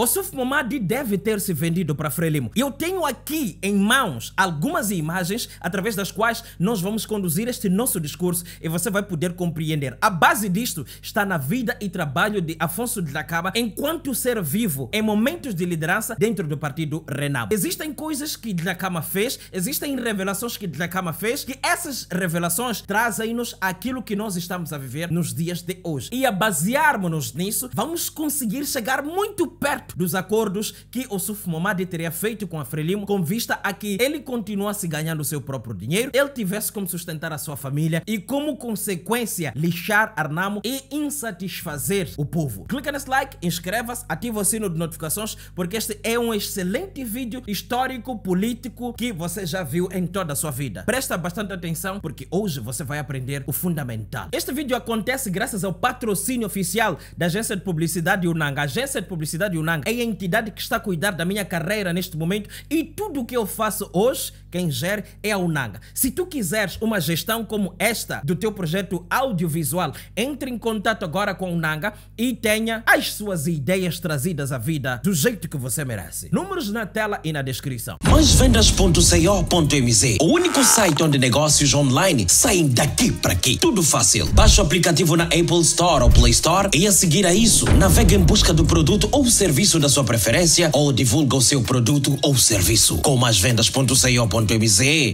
O Suf Momadi deve ter se vendido para Frelimo. Eu tenho aqui em mãos algumas imagens através das quais nós vamos conduzir este nosso discurso e você vai poder compreender. A base disto está na vida e trabalho de Afonso de Lacaba enquanto ser vivo em momentos de liderança dentro do partido Renamo. Existem coisas que de Lacama fez, existem revelações que de Lacama fez, que essas revelações trazem-nos aquilo que nós estamos a viver nos dias de hoje. E a basearmos-nos nisso, vamos conseguir chegar muito perto dos acordos que o Suf Momadi teria feito com a Frelimo com vista a que ele continuasse ganhando seu próprio dinheiro, ele tivesse como sustentar a sua família e como consequência lixar Arnamo e insatisfazer o povo. Clica nesse like, inscreva-se, ativa o sino de notificações porque este é um excelente vídeo histórico, político que você já viu em toda a sua vida. Presta bastante atenção porque hoje você vai aprender o fundamental. Este vídeo acontece graças ao patrocínio oficial da agência de publicidade Unanga. A agência de publicidade Unanga Bank é a entidade que está a cuidar da minha carreira neste momento e tudo o que eu faço hoje quem gere é a Unanga. Se tu quiseres uma gestão como esta do teu projeto audiovisual, entre em contato agora com a Unanga e tenha as suas ideias trazidas à vida do jeito que você merece. Números na tela e na descrição. Maisvendas.co.mz O único site onde negócios online saem daqui para aqui. Tudo fácil. Baixa o aplicativo na Apple Store ou Play Store e a seguir a isso, navega em busca do produto ou serviço da sua preferência ou divulga o seu produto ou serviço. Com maisvendas.co.mz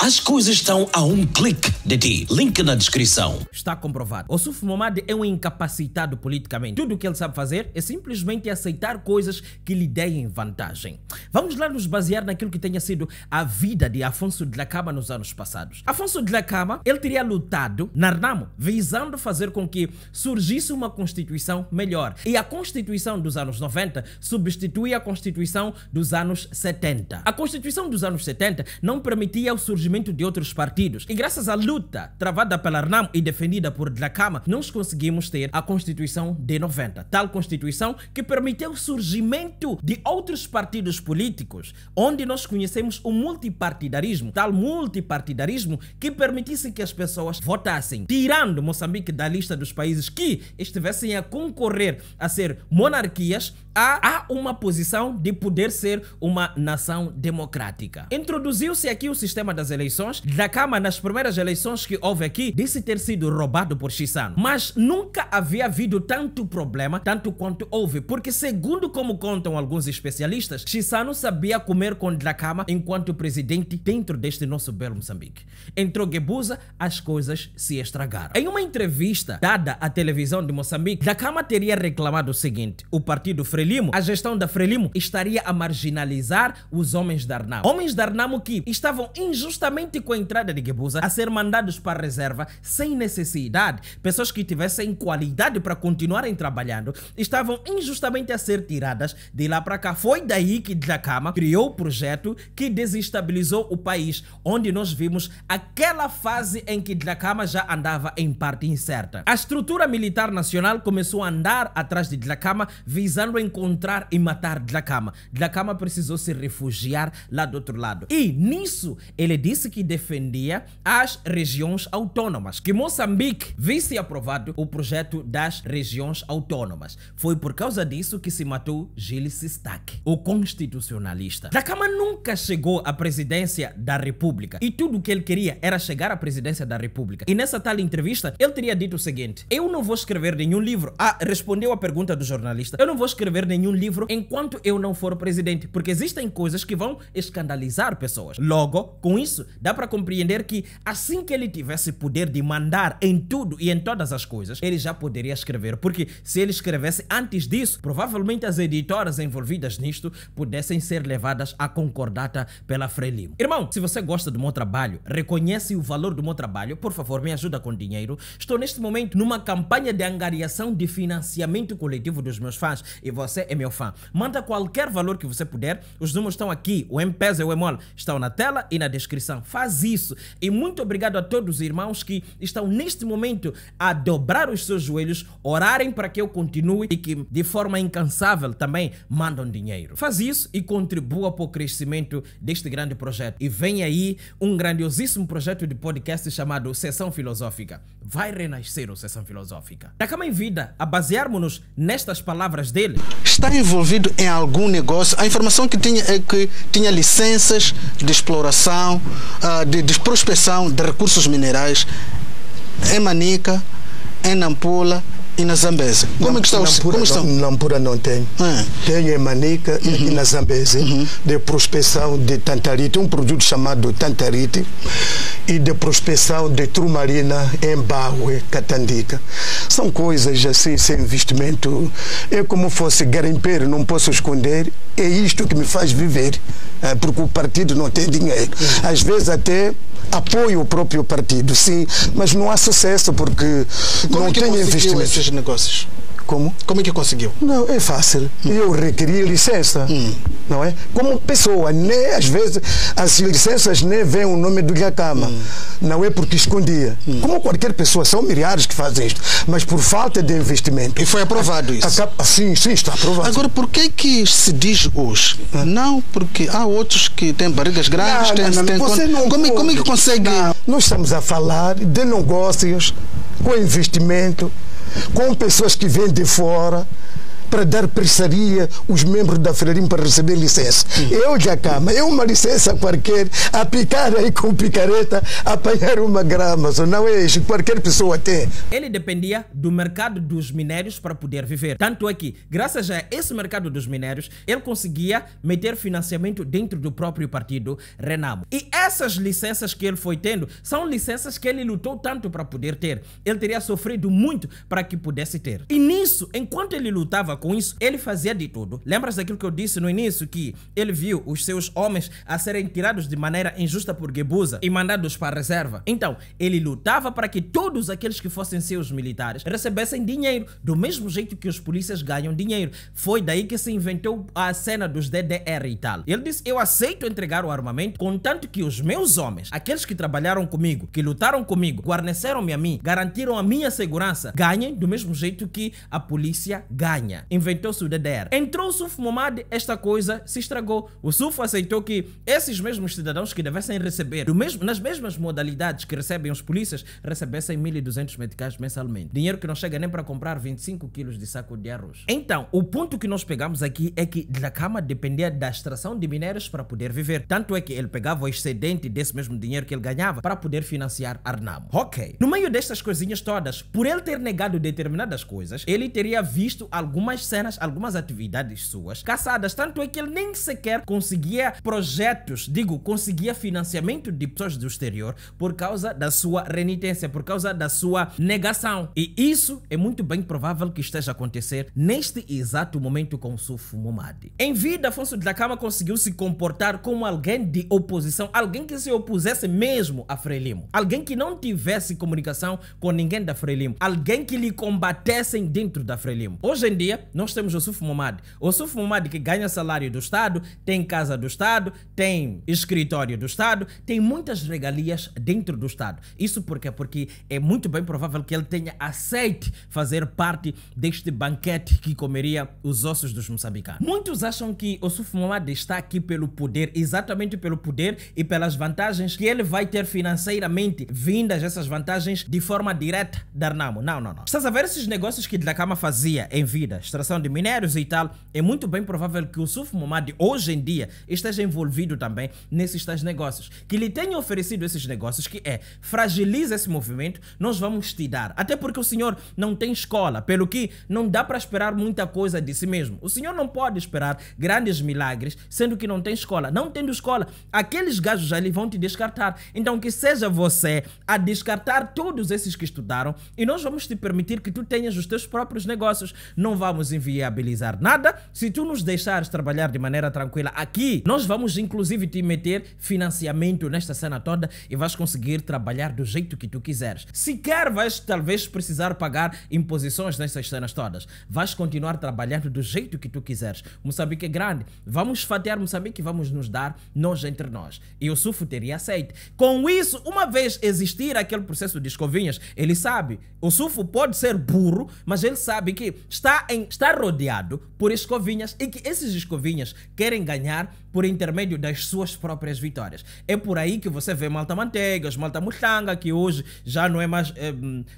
as coisas estão a um clique de ti. Link na descrição. Está comprovado. O Suf Momad é um incapacitado politicamente. Tudo o que ele sabe fazer é simplesmente aceitar coisas que lhe deem vantagem. Vamos lá nos basear naquilo que tenha sido a vida de Afonso de Lacama nos anos passados. Afonso de Lacama, ele teria lutado na Renamo, visando fazer com que surgisse uma constituição melhor. E a constituição dos anos 90 substitui a constituição dos anos 70. A constituição dos anos 70 não permitiu permitia o surgimento de outros partidos. E graças à luta travada pela RNAM e defendida por Dlacama, nós conseguimos ter a Constituição de 90. Tal Constituição que permitiu o surgimento de outros partidos políticos, onde nós conhecemos o multipartidarismo, tal multipartidarismo que permitisse que as pessoas votassem, tirando Moçambique da lista dos países que estivessem a concorrer a ser monarquias, há, há uma posição de poder ser uma nação democrática. Introduziu-se aqui aqui o sistema das eleições da Cama nas primeiras eleições que houve aqui disse ter sido roubado por Xisano. Mas nunca havia havido tanto problema, tanto quanto houve, porque segundo como contam alguns especialistas, Xisano sabia comer com Dracama enquanto presidente dentro deste nosso belo Moçambique. Entrou Gebusa as coisas se estragaram. Em uma entrevista dada à televisão de Moçambique, Dracama teria reclamado o seguinte, o partido Frelimo, a gestão da Frelimo estaria a marginalizar os homens da Arnamo. Homens da Arnamo que estavam estavam injustamente com a entrada de Gebusa a ser mandados para a reserva sem necessidade. Pessoas que tivessem qualidade para continuarem trabalhando estavam injustamente a ser tiradas de lá para cá. Foi daí que Dlacama criou o projeto que desestabilizou o país, onde nós vimos aquela fase em que Dlacama já andava em parte incerta. A estrutura militar nacional começou a andar atrás de Dlacama, visando encontrar e matar Dlacama. Dlacama precisou se refugiar lá do outro lado. E nisso isso, ele disse que defendia as regiões autônomas, que Moçambique visse aprovado o projeto das regiões autônomas. Foi por causa disso que se matou Gilles Sistak, o constitucionalista. Dakama nunca chegou à presidência da República e tudo o que ele queria era chegar à presidência da República. E nessa tal entrevista, ele teria dito o seguinte, eu não vou escrever nenhum livro. Ah, respondeu a pergunta do jornalista, eu não vou escrever nenhum livro enquanto eu não for presidente, porque existem coisas que vão escandalizar pessoas. Logo, Logo, com isso, dá para compreender que assim que ele tivesse poder de mandar em tudo e em todas as coisas, ele já poderia escrever, porque se ele escrevesse antes disso, provavelmente as editoras envolvidas nisto pudessem ser levadas à concordata pela Frelimo. Irmão, se você gosta do meu trabalho, reconhece o valor do meu trabalho, por favor, me ajuda com dinheiro. Estou neste momento numa campanha de angariação de financiamento coletivo dos meus fãs e você é meu fã. Manda qualquer valor que você puder, os números estão aqui, o MPES e o EMOL estão na tela e na descrição. Faz isso. E muito obrigado a todos os irmãos que estão neste momento a dobrar os seus joelhos, orarem para que eu continue e que de forma incansável também mandam dinheiro. Faz isso e contribua para o crescimento deste grande projeto. E vem aí um grandiosíssimo projeto de podcast chamado Sessão Filosófica vai renascer o Sessão Filosófica. Da Cama em Vida, a basearmos-nos nestas palavras dele. Está envolvido em algum negócio? A informação que tinha é que tinha licenças de exploração, ah, de, de prospecção de recursos minerais em Manica, em Nampula, e na Zambese? É como, não, é estão, Nampura, como estão? Nampura não tem. É. Tem em Manica uhum. e na uhum. Zambese, uhum. de prospeção de tantarite, um produto chamado tantarite, e de prospeção de trumarina em Baue, Catandica. São coisas assim, sem investimento. É como fosse garimpeiro, não posso esconder. É isto que me faz viver, é, porque o partido não tem dinheiro. Uhum. Às vezes até apoio o próprio partido, sim, mas não há sucesso porque Como é não é tem investimento. esses negócios? Como? Como é que conseguiu? Não, é fácil. Hum. Eu requeri licença, hum. não é? Como pessoa, nem né, às vezes as licenças nem né, vêm o nome do Lhacama. Hum. Não é porque escondia. Hum. Como qualquer pessoa, são milhares que fazem isto, mas por falta de investimento. E foi aprovado isso? Acaba, sim, sim, está aprovado. Agora, por que que se diz hoje? Não, porque há outros que têm barrigas grandes, não, têm... Não, não, têm você não como, é- como é que consegue... Não, nós estamos a falar de negócios com investimento com pessoas que vêm de fora, para dar pressaria os membros da Freirim para receber licença. Sim. Eu, Jacama, é uma licença qualquer, a picar aí com picareta, apanhar uma grama, só não é isso, qualquer pessoa tem. Ele dependia do mercado dos minérios para poder viver. Tanto é que, graças a esse mercado dos minérios, ele conseguia meter financiamento dentro do próprio partido Renamo. E essas licenças que ele foi tendo são licenças que ele lutou tanto para poder ter. Ele teria sofrido muito para que pudesse ter. E nisso, enquanto ele lutava com isso, ele fazia de tudo. Lembras daquilo que eu disse no início, que ele viu os seus homens a serem tirados de maneira injusta por Gebuza e mandados para a reserva? Então, ele lutava para que todos aqueles que fossem seus militares recebessem dinheiro, do mesmo jeito que os polícias ganham dinheiro. Foi daí que se inventou a cena dos DDR e tal. Ele disse, eu aceito entregar o armamento, contanto que os meus homens, aqueles que trabalharam comigo, que lutaram comigo, guarneceram-me a mim, garantiram a minha segurança, ganhem do mesmo jeito que a polícia ganha inventou o DDR. Entrou o Suf Momad, esta coisa se estragou. O Suf aceitou que esses mesmos cidadãos que devessem receber, do mesmo, nas mesmas modalidades que recebem os polícias, recebessem 1.200 medicais mensalmente. Dinheiro que não chega nem para comprar 25 quilos de saco de arroz. Então, o ponto que nós pegamos aqui é que Dlacama dependia da extração de minérios para poder viver. Tanto é que ele pegava o excedente desse mesmo dinheiro que ele ganhava para poder financiar Arnamo. Ok. No meio destas coisinhas todas, por ele ter negado determinadas coisas, ele teria visto algumas algumas cenas, algumas atividades suas caçadas. Tanto é que ele nem sequer conseguia projetos, digo, conseguia financiamento de pessoas do exterior por causa da sua renitência, por causa da sua negação. E isso é muito bem provável que esteja a acontecer neste exato momento com Sufo Momadi. Em vida, Afonso da Cama conseguiu se comportar como alguém de oposição, alguém que se opusesse mesmo a Frelimo, alguém que não tivesse comunicação com ninguém da Frelimo, alguém que lhe combatessem dentro da Frelimo. Hoje em dia, nós temos o Suf Momad. O Suf Momad que ganha salário do Estado, tem casa do Estado, tem escritório do Estado, tem muitas regalias dentro do Estado. Isso porque porque é muito bem provável que ele tenha aceite fazer parte deste banquete que comeria os ossos dos moçambicanos. Muitos acham que o Suf Momad está aqui pelo poder, exatamente pelo poder e pelas vantagens que ele vai ter financeiramente vindas essas vantagens de forma direta da Arnamo. Não, não, não. Estás a ver esses negócios que Dlacama fazia em vida, extração de minérios e tal, é muito bem provável que o Suf Momad hoje em dia esteja envolvido também nesses tais negócios. Que lhe tenha oferecido esses negócios, que é, fragiliza esse movimento, nós vamos te dar. Até porque o senhor não tem escola, pelo que não dá para esperar muita coisa de si mesmo. O senhor não pode esperar grandes milagres, sendo que não tem escola. Não tendo escola, aqueles gajos já lhe vão te descartar. Então que seja você a descartar todos esses que estudaram e nós vamos te permitir que tu tenhas os teus próprios negócios. Não vamos vamos inviabilizar nada. Se tu nos deixares trabalhar de maneira tranquila aqui, nós vamos inclusive te meter financiamento nesta cena toda e vais conseguir trabalhar do jeito que tu quiseres. Sequer vais talvez precisar pagar imposições nestas cenas todas. Vais continuar trabalhando do jeito que tu quiseres. Moçambique é grande. Vamos fatiar Moçambique e vamos nos dar nós entre nós. E o Sufo teria aceito. Com isso, uma vez existir aquele processo de escovinhas, ele sabe. O Sufo pode ser burro, mas ele sabe que está em está rodeado por escovinhas e que esses escovinhas querem ganhar por intermédio das suas próprias vitórias. É por aí que você vê Malta Manteigas, Malta Mustanga, que hoje já não é mais. É,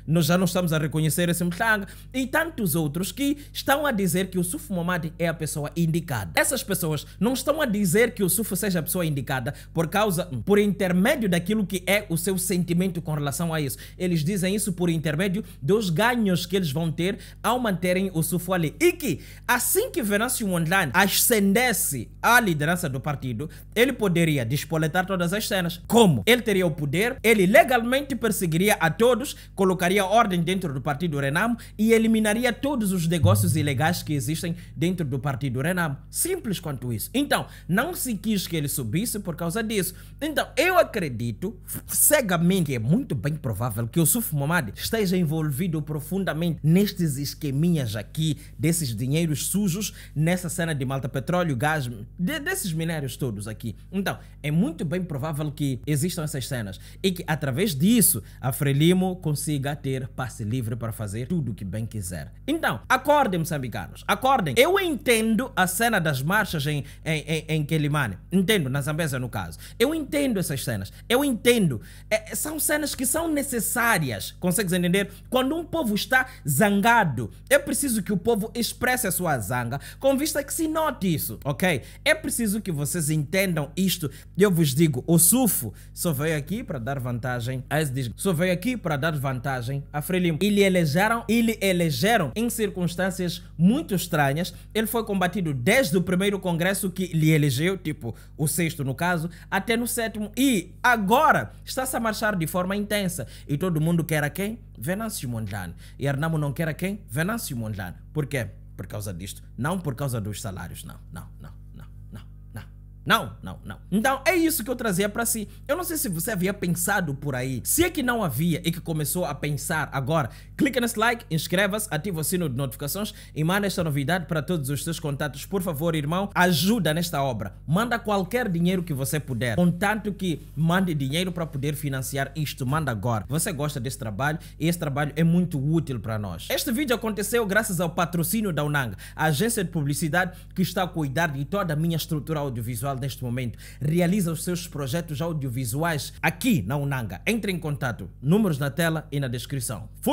nós já não estamos a reconhecer esse Mustanga, e tantos outros que estão a dizer que o Suf Momad é a pessoa indicada. Essas pessoas não estão a dizer que o Suf seja a pessoa indicada por causa, hum, por intermédio daquilo que é o seu sentimento com relação a isso. Eles dizem isso por intermédio dos ganhos que eles vão ter ao manterem o Suf ali. E que assim que Venâncio Online ascendesse à liderança liderança do partido, ele poderia despoletar todas as cenas. Como? Ele teria o poder, ele legalmente perseguiria a todos, colocaria ordem dentro do partido Renamo e eliminaria todos os negócios ilegais que existem dentro do partido Renamo. Simples quanto isso. Então, não se quis que ele subisse por causa disso. Então, eu acredito cegamente, é muito bem provável que o Suf Momad esteja envolvido profundamente nestes esqueminhas aqui, desses dinheiros sujos, nessa cena de malta petróleo, gás, de, desses minérios todos aqui. Então, é muito bem provável que existam essas cenas e que através disso a Frelimo consiga ter passe livre para fazer tudo o que bem quiser. Então, acordem, moçambicanos, acordem. Eu entendo a cena das marchas em, em, em, em Quelimane, entendo, na Zambésia no caso. Eu entendo essas cenas, eu entendo. É, são cenas que são necessárias, consegues entender? Quando um povo está zangado, é preciso que o povo expresse a sua zanga com vista que se note isso, ok? É preciso que vocês entendam isto. Eu vos digo, o Sufo só veio aqui para dar vantagem. Aí diz, só veio aqui para dar vantagem a Frelimo. E lhe elegeram, e lhe elegeram em circunstâncias muito estranhas. Ele foi combatido desde o primeiro congresso que lhe elegeu, tipo o sexto no caso, até no sétimo. E agora está-se a marchar de forma intensa. E todo mundo quer a quem? Venâncio Mondlane. E Arnamo não quer a quem? Venâncio Mondlane. Por quê? Por causa disto. Não por causa dos salários, não, não, não. Não, não, não. Então é isso que eu trazia para si. Eu não sei se você havia pensado por aí. Se é que não havia e que começou a pensar agora, clica nesse like, inscreva-se, ativa o sino de notificações e manda esta novidade para todos os seus contatos. Por favor, irmão, ajuda nesta obra. Manda qualquer dinheiro que você puder. Contanto que mande dinheiro para poder financiar isto. Manda agora. Você gosta desse trabalho e esse trabalho é muito útil para nós. Este vídeo aconteceu graças ao patrocínio da Unang, a agência de publicidade que está a cuidar de toda a minha estrutura audiovisual Portugal neste momento realiza os seus projetos audiovisuais aqui na Unanga. Entre em contato, números na tela e na descrição. Fui!